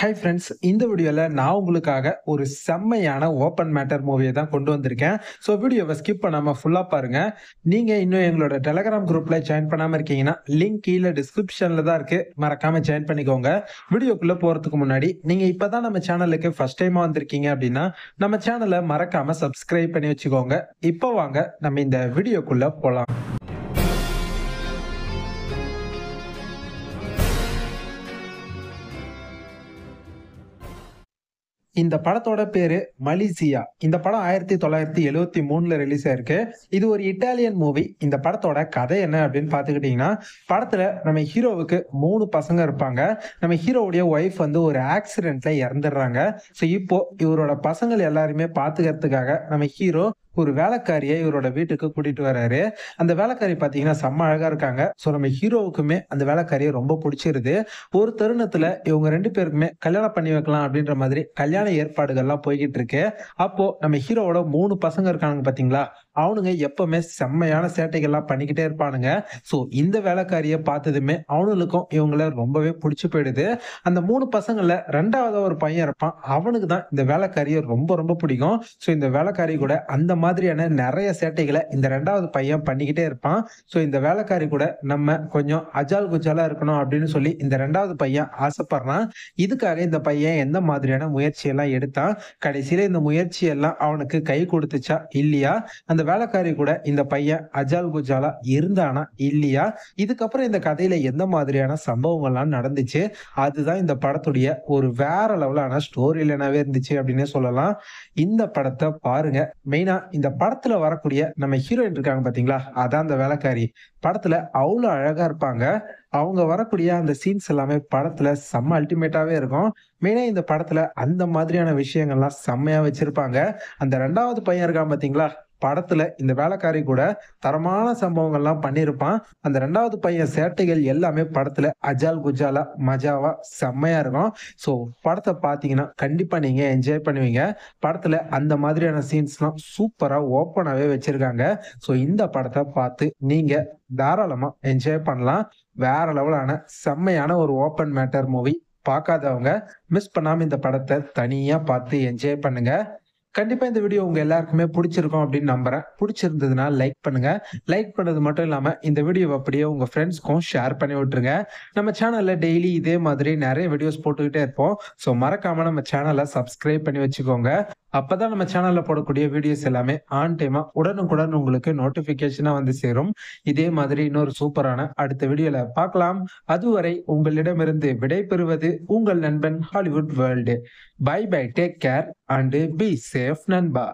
hi friends இந்த வீடியோவில் நான் உங்களுக்காக ஒரு செம்மையான ஓப்பன் மேட்டர் மூவியை தான் கொண்டு வந்திருக்கேன் ஸோ வீடியோவை ஸ்கிப் பண்ணாமல் ஃபுல்லாக பாருங்கள் நீங்கள் இன்னும் எங்களோட டெலகிராம் குரூப்பில் ஜாயின் பண்ணாமல் இருக்கீங்கன்னா லிங்க் கீழே டிஸ்கிரிப்ஷனில் தான் இருக்குது மறக்காமல் ஜாயின் பண்ணிக்கோங்க வீடியோக்குள்ளே போகிறதுக்கு முன்னாடி நீங்கள் இப்போ தான் நம்ம சேனலுக்கு ஃபஸ்ட் டைமாக வந்திருக்கீங்க அப்படின்னா நம்ம சேனலை மறக்காமல் சப்ஸ்கிரைப் பண்ணி வச்சுக்கோங்க இப்போ வாங்க நம்ம இந்த வீடியோக்குள்ளே போகலாம் இந்த படத்தோட பேரு மலேசியா இந்த படம் ஆயிரத்தி தொள்ளாயிரத்தி எழுவத்தி மூணுல ரிலீஸ் ஆயிருக்கு இது ஒரு இட்டாலியன் மூவி இந்த படத்தோட கதை என்ன அப்படின்னு பாத்துக்கிட்டீங்கன்னா படத்துல நம்ம ஹீரோவுக்கு மூணு பசங்க இருப்பாங்க நம்ம ஹீரோவுடைய ஒய்ஃப் வந்து ஒரு ஆக்சிடென்ட்ல இறந்துடுறாங்க ஸோ இப்போ இவரோட பசங்கள் எல்லாருமே பாத்துக்கிறதுக்காக நம்ம ஹீரோ ஒரு வேலைக்காரியை இவரோட வீட்டுக்கு கூட்டிட்டு வர்றாரு அந்த வேலைக்காரி பாத்தீங்கன்னா செம்ம அழகா இருக்காங்க ஸோ நம்ம ஹீரோவுக்குமே அந்த வேலைக்காரியை ரொம்ப பிடிச்சிருது ஒரு தருணத்துல இவங்க ரெண்டு பேருக்குமே கல்யாணம் பண்ணி வைக்கலாம் அப்படின்ற மாதிரி கல்யாண ஏற்பாடுகள்லாம் போய்கிட்டு இருக்கு அப்போ நம்ம ஹீரோவோட மூணு பசங்க இருக்காங்க பாத்தீங்களா அவனுங்க எப்பவுமே செம்மையான சேட்டைகள்லாம் பண்ணிக்கிட்டே இருப்பானுங்க ஸோ இந்த வேலைக்காரியை பார்த்ததுமே அவனுங்களுக்கும் இவங்கள ரொம்பவே பிடிச்சி போயிடுது அந்த மூணு பசங்கள ரெண்டாவது ஒரு பையன் இருப்பான் அவனுக்கு தான் இந்த வேலைக்காரியை ரொம்ப ரொம்ப பிடிக்கும் ஸோ இந்த வேலைக்காரி கூட அந்த மாதிரியான நிறைய சேட்டைகளை இந்த ரெண்டாவது பையன் பண்ணிக்கிட்டே இருப்பான் ஸோ இந்த வேலைக்காரி கூட நம்ம கொஞ்சம் அஜால் குஜாலா இருக்கணும் அப்படின்னு சொல்லி இந்த ரெண்டாவது பையன் ஆசைப்படுறான் இதுக்காக இந்த பையன் எந்த மாதிரியான முயற்சியெல்லாம் எடுத்தான் கடைசியில இந்த முயற்சியெல்லாம் அவனுக்கு கை கொடுத்துச்சா இல்லையா அந்த வேலைக்காரி கூட இந்த பையன் அஜால் குஜாலா இருந்தானா இல்லையா இதுக்கப்புறம் இந்த கதையில எந்த மாதிரியான சம்பவங்கள்லாம் நடந்துச்சு அதுதான் இந்த படத்துடைய ஒரு வேற லெவலான ஸ்டோரி இல்லைனாவே இருந்துச்சு அப்படின்னே சொல்லலாம் இந்த படத்தை பாருங்க மெயினா இந்த படத்துல வரக்கூடிய நம்ம ஹீரோயின் இருக்காங்க பாத்தீங்களா அதான் அந்த வேலைக்காரி படத்துல அவ்வளோ அழகா இருப்பாங்க அவங்க வரக்கூடிய அந்த சீன்ஸ் எல்லாமே படத்துல செம்ம அல்டிமேட்டாவே இருக்கும் மெயினா இந்த படத்துல அந்த மாதிரியான விஷயங்கள்லாம் செம்மையா வச்சிருப்பாங்க அந்த ரெண்டாவது பையன் இருக்கான் பாத்தீங்களா படத்துல இந்த வேலைக்காரி கூட தரமான சம்பவங்கள்லாம் பண்ணியிருப்பான் அந்த ரெண்டாவது பையன் சேட்டைகள் எல்லாமே படத்துல அஜால் குஜாலா மஜாவா செம்மையா இருக்கும் ஸோ படத்தை பார்த்தீங்கன்னா கண்டிப்பா நீங்க என்ஜாய் பண்ணுவீங்க படத்துல அந்த மாதிரியான சீன்ஸ்லாம் சூப்பரா ஓப்பனாவே வச்சிருக்காங்க ஸோ இந்த படத்தை பார்த்து நீங்க தாராளமா என்ஜாய் பண்ணலாம் வேற லெவலான செம்மையான ஒரு ஓப்பன் மேட்டர் மூவி பார்க்காதவங்க மிஸ் பண்ணாம இந்த படத்தை தனியா பார்த்து என்ஜாய் பண்ணுங்க கண்டிப்பா இந்த வீடியோ உங்க எல்லாருக்குமே பிடிச்சிருக்கும் அப்படின்னு நம்புறேன் பிடிச்சிருந்ததுனால லைக் பண்ணுங்க லைக் பண்ணது மட்டும் இல்லாம இந்த வீடியோ அப்படியே உங்க ஃப்ரெண்ட்ஸ்க்கும் ஷேர் பண்ணி விட்டுருங்க நம்ம சேனல்ல டெய்லி இதே மாதிரி நிறைய வீடியோஸ் போட்டுக்கிட்டே இருப்போம் ஸோ மறக்காம நம்ம சேனலை சப்ஸ்கிரைப் பண்ணி வச்சுக்கோங்க அப்பதான் நம்ம சேனல்ல போடக்கூடிய வீடியோஸ் எல்லாமே ஆன் டைமா உடனுக்குடன் உங்களுக்கு நோட்டிபிகேஷனா வந்து சேரும் இதே மாதிரி இன்னொரு சூப்பரான அடுத்த வீடியோல பார்க்கலாம் அதுவரை உங்களிடமிருந்து விடை பெறுவது உங்கள் நண்பன் Hollywood world bye bye take care and be safe நண்பா